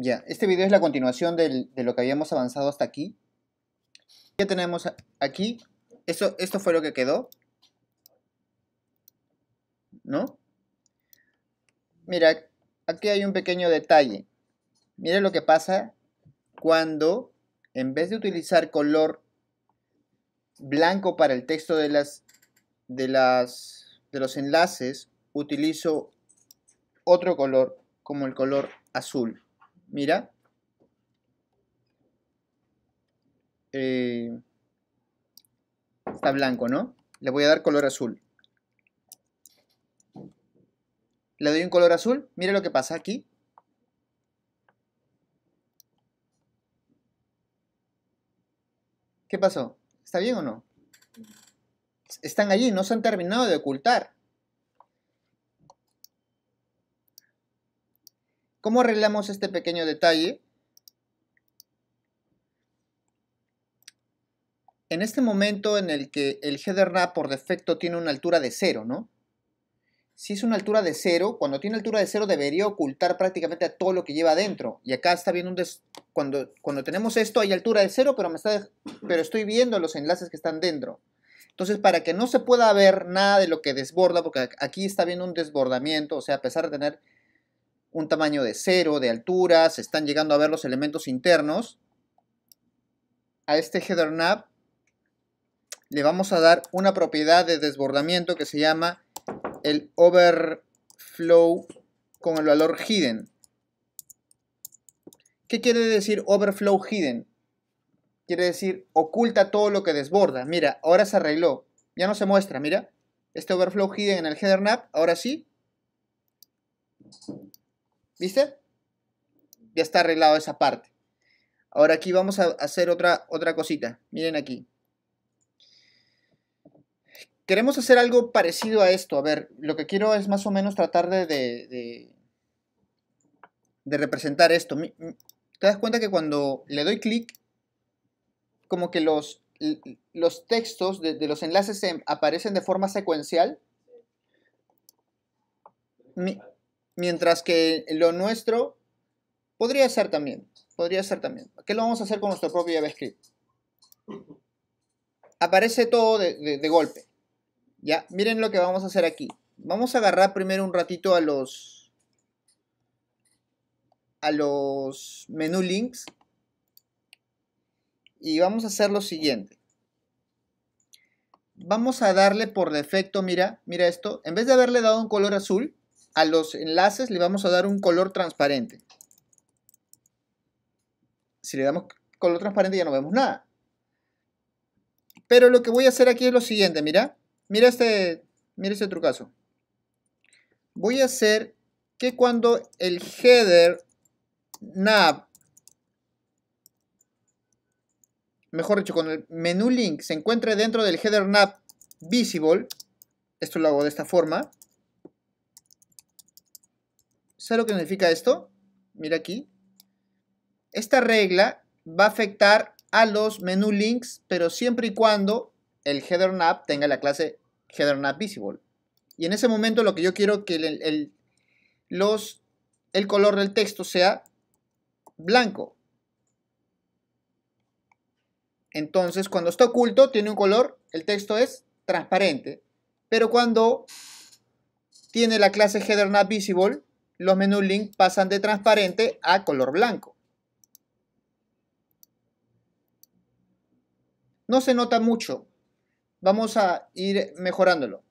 Ya, este video es la continuación de lo que habíamos avanzado hasta aquí. Ya tenemos aquí, esto, esto fue lo que quedó. ¿No? Mira, aquí hay un pequeño detalle. Mira lo que pasa cuando, en vez de utilizar color blanco para el texto de, las, de, las, de los enlaces, utilizo otro color como el color azul mira. Eh, está blanco, ¿no? Le voy a dar color azul. Le doy un color azul. Mira lo que pasa aquí. ¿Qué pasó? ¿Está bien o no? Están allí, no se han terminado de ocultar. ¿Cómo arreglamos este pequeño detalle? En este momento en el que el header por defecto tiene una altura de cero, ¿no? Si es una altura de cero, cuando tiene altura de cero debería ocultar prácticamente a todo lo que lleva adentro. Y acá está viendo un... Des... Cuando, cuando tenemos esto hay altura de cero, pero, me está pero estoy viendo los enlaces que están dentro. Entonces, para que no se pueda ver nada de lo que desborda, porque aquí está viendo un desbordamiento, o sea, a pesar de tener un tamaño de cero, de altura, se están llegando a ver los elementos internos. A este header nav le vamos a dar una propiedad de desbordamiento que se llama el overflow con el valor hidden. ¿Qué quiere decir overflow hidden? Quiere decir oculta todo lo que desborda. Mira, ahora se arregló. Ya no se muestra, mira. Este overflow hidden en el header ahora sí. ¿Viste? Ya está arreglado esa parte. Ahora aquí vamos a hacer otra, otra cosita. Miren aquí. Queremos hacer algo parecido a esto. A ver, lo que quiero es más o menos tratar de, de, representar esto. Te das cuenta que cuando le doy clic, como que los, los textos de, los enlaces aparecen de forma secuencial. Mientras que lo nuestro podría ser también. Podría ser también. ¿Qué lo vamos a hacer con nuestro propio JavaScript? Aparece todo de, golpe. Ya, miren lo que vamos a hacer aquí. Vamos a agarrar primero un ratito a los a los menú links y vamos a hacer lo siguiente. Vamos a darle por defecto, mira, mira esto, en vez de haberle dado un color azul, a los enlaces le vamos a dar un color transparente. Si le damos color transparente ya no vemos nada. Pero lo que voy a hacer aquí es lo siguiente, mira. Mira este, mira este trucazo. Voy a hacer que cuando el header nav, mejor dicho, cuando el menú link se encuentre dentro del header nav visible, esto lo hago de esta forma, ¿Sabes lo que significa esto? Mira aquí. Esta regla va a afectar a los menú links, pero siempre y cuando el header nav tenga la clase header nav visible. Y en ese momento lo que yo quiero que el, los, el color del texto sea blanco. Entonces, cuando está oculto, tiene un color, el texto es transparente. Pero cuando tiene la clase header nav visible, los menú link pasan de transparente a color blanco. No se nota mucho. Vamos a ir mejorándolo.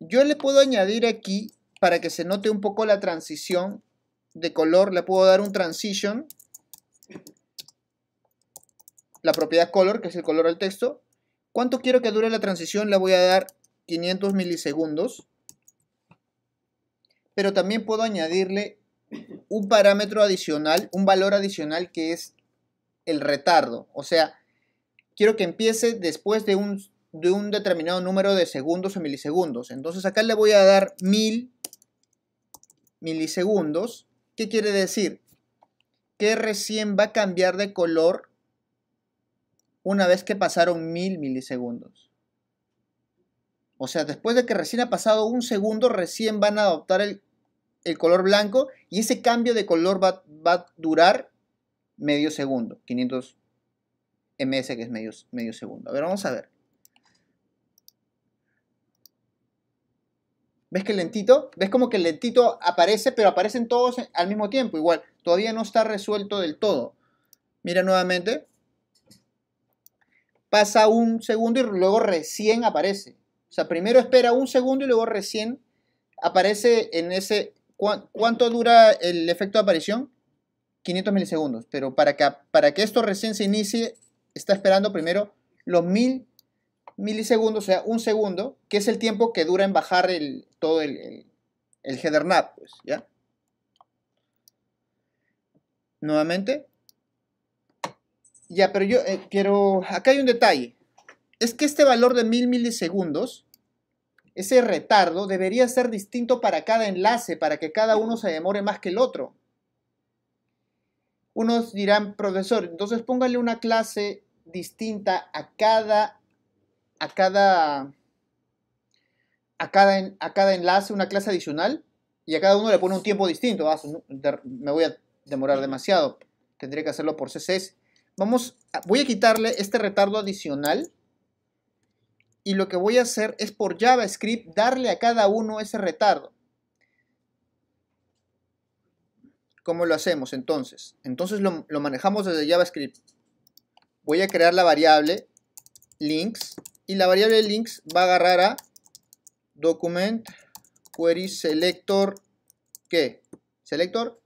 Yo le puedo añadir aquí, para que se note un poco la transición de color, le puedo dar un transition. La propiedad color, que es el color del texto. ¿Cuánto quiero que dure la transición? Le voy a dar 500 milisegundos pero también puedo añadirle un parámetro adicional, un valor adicional que es el retardo. O sea, quiero que empiece después de un, determinado número de segundos o milisegundos. Entonces acá le voy a dar mil milisegundos. ¿Qué quiere decir? Que recién va a cambiar de color una vez que pasaron mil milisegundos. O sea, después de que recién ha pasado un segundo, recién van a adoptar el, el color blanco y ese cambio de color va, a durar medio segundo, 500 ms que es medio, medio segundo. A ver, vamos a ver. ¿Ves que lentito? ¿Ves como que lentito aparece, pero aparecen todos al mismo tiempo? Igual, todavía no está resuelto del todo. Mira nuevamente. Pasa un segundo y luego recién aparece. O sea, primero espera un segundo y luego recién aparece en ese... ¿Cuánto dura el efecto de aparición? 500 milisegundos, pero para que, para que esto recién se inicie, está esperando primero los 1000 milisegundos, o sea, un segundo, que es el tiempo que dura en bajar todo el, el, header pues, ¿ya? Nuevamente. Ya, pero yo, eh, quiero... acá hay un detalle. Es que este valor de 1000 milisegundos ese retardo debería ser distinto para cada enlace, para que cada uno se demore más que el otro. Unos dirán, profesor, entonces póngale una clase distinta a cada, a cada, a cada, a cada enlace, una clase adicional, y a cada uno le pone un tiempo distinto. Ah, me voy a demorar demasiado, Tendría que hacerlo por CSS. Vamos, voy a quitarle este retardo adicional y lo que voy a hacer es por JavaScript darle a cada uno ese retardo. ¿Cómo lo hacemos entonces? Entonces lo, manejamos desde JavaScript. Voy a crear la variable links y la variable links va a agarrar a document query selector ¿qué? selector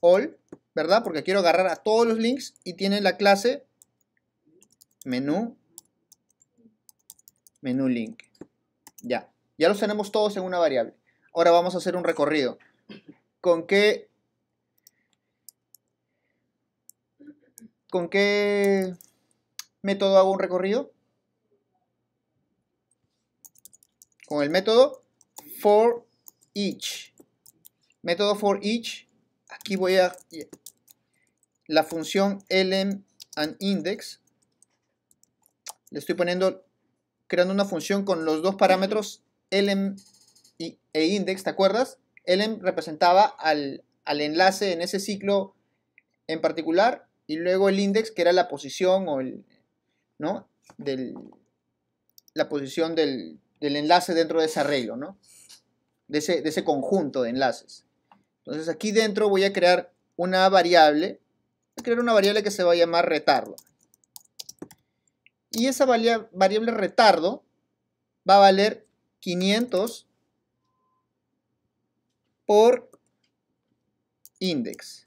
all ¿verdad? porque quiero agarrar a todos los links y tiene la clase menú menú link. Ya, ya los tenemos todos en una variable. Ahora vamos a hacer un recorrido. ¿Con qué? ¿Con qué método hago un recorrido? Con el método for each. Método for each. Aquí voy a la función lm and index. Le estoy poniendo creando una función con los dos parámetros lm e index, ¿te acuerdas? lm representaba al, al enlace en ese ciclo en particular y luego el index que era la posición o el, ¿no? Del, la posición del, del, enlace dentro de ese arreglo, ¿no? De ese, de ese conjunto de enlaces. Entonces aquí dentro voy a crear una variable, voy a crear una variable que se va a llamar retardo. Y esa variable retardo va a valer 500 por index.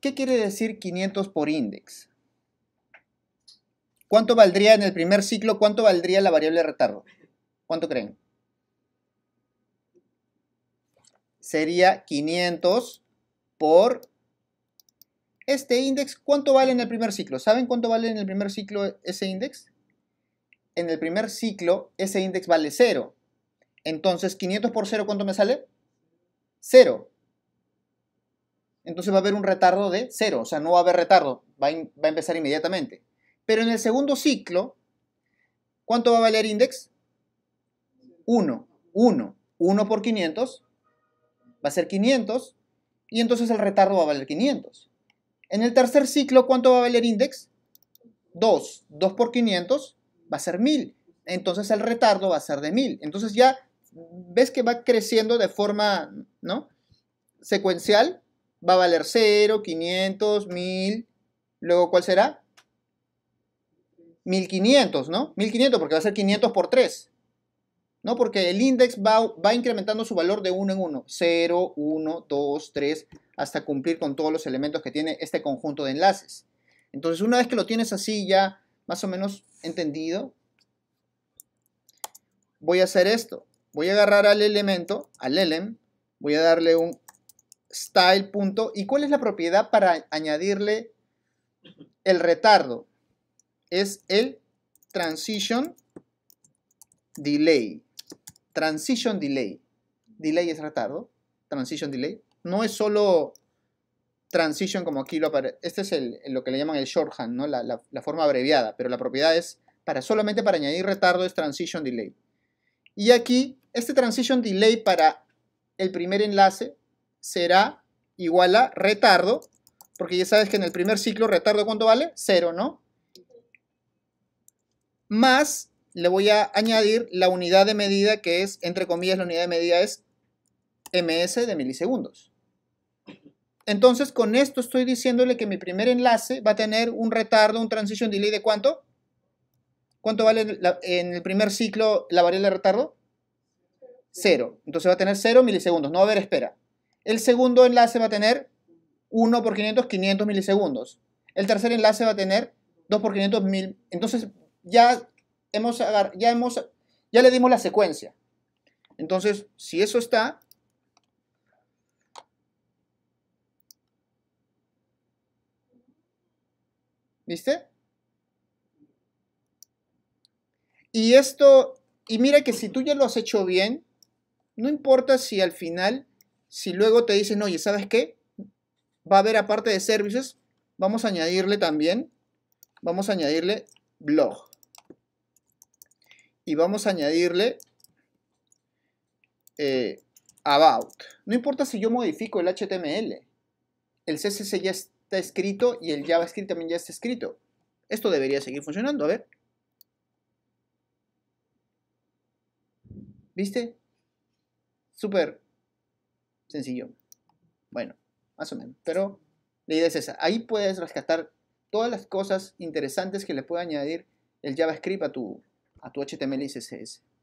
¿Qué quiere decir 500 por index? ¿Cuánto valdría en el primer ciclo? ¿Cuánto valdría la variable retardo? ¿Cuánto creen? Sería 500 por este índice ¿cuánto vale en el primer ciclo? ¿Saben cuánto vale en el primer ciclo ese índice? En el primer ciclo, ese índice vale 0. Entonces, 500 por 0, ¿cuánto me sale? 0. Entonces va a haber un retardo de 0, o sea, no va a haber retardo, va a, empezar inmediatamente. Pero en el segundo ciclo, ¿cuánto va a valer índice? 1, 1, 1 por 500 va a ser 500 y entonces el retardo va a valer 500. En el tercer ciclo, ¿cuánto va a valer index? 2. 2 por 500 va a ser 1000. Entonces el retardo va a ser de 1000. Entonces ya ves que va creciendo de forma ¿no? secuencial. Va a valer 0, 500, 1000. Luego, ¿cuál será? 1500, ¿no? 1500 porque va a ser 500 por 3. ¿no? Porque el index va, va incrementando su valor de 1 en 1, 0, 1, 2, 3, hasta cumplir con todos los elementos que tiene este conjunto de enlaces. Entonces, una vez que lo tienes así ya más o menos entendido, voy a hacer esto. Voy a agarrar al elemento, al elem, voy a darle un style. Punto, ¿Y cuál es la propiedad para añadirle el retardo? Es el transition delay transition delay. Delay es retardo. Transition delay. No es solo transition como aquí lo aparece. Este es lo que le llaman el shorthand, ¿no? La, forma abreviada, pero la propiedad es, para solamente para añadir retardo es transition delay. Y aquí, este transition delay para el primer enlace será igual a retardo, porque ya sabes que en el primer ciclo retardo cuánto vale? Cero, ¿no? Más le voy a añadir la unidad de medida que es, entre comillas, la unidad de medida es ms de milisegundos. Entonces, con esto estoy diciéndole que mi primer enlace va a tener un retardo, un transition delay de cuánto? ¿Cuánto vale en el primer ciclo la variable de retardo? Cero. Entonces va a tener cero milisegundos, no va a haber espera. El segundo enlace va a tener 1 por 500, 500 milisegundos. El tercer enlace va a tener 2 por 500 mil. Entonces ya hemos ya, hemos, ya le dimos la secuencia. Entonces, si eso está, ¿viste? Y esto, y mira que si tú ya lo has hecho bien, no importa si al final, si luego te dicen, oye, ¿sabes qué? Va a haber aparte de services, vamos a añadirle también, vamos a añadirle blog y vamos a añadirle eh, about. No importa si yo modifico el HTML, el CSS ya está escrito y el JavaScript también ya está escrito. Esto debería seguir funcionando, a ver. ¿Viste? Súper sencillo. Bueno, más o menos. Pero la idea es esa. Ahí puedes rescatar todas las cosas interesantes que le puede añadir el JavaScript a tu, a tu HTML y CSS.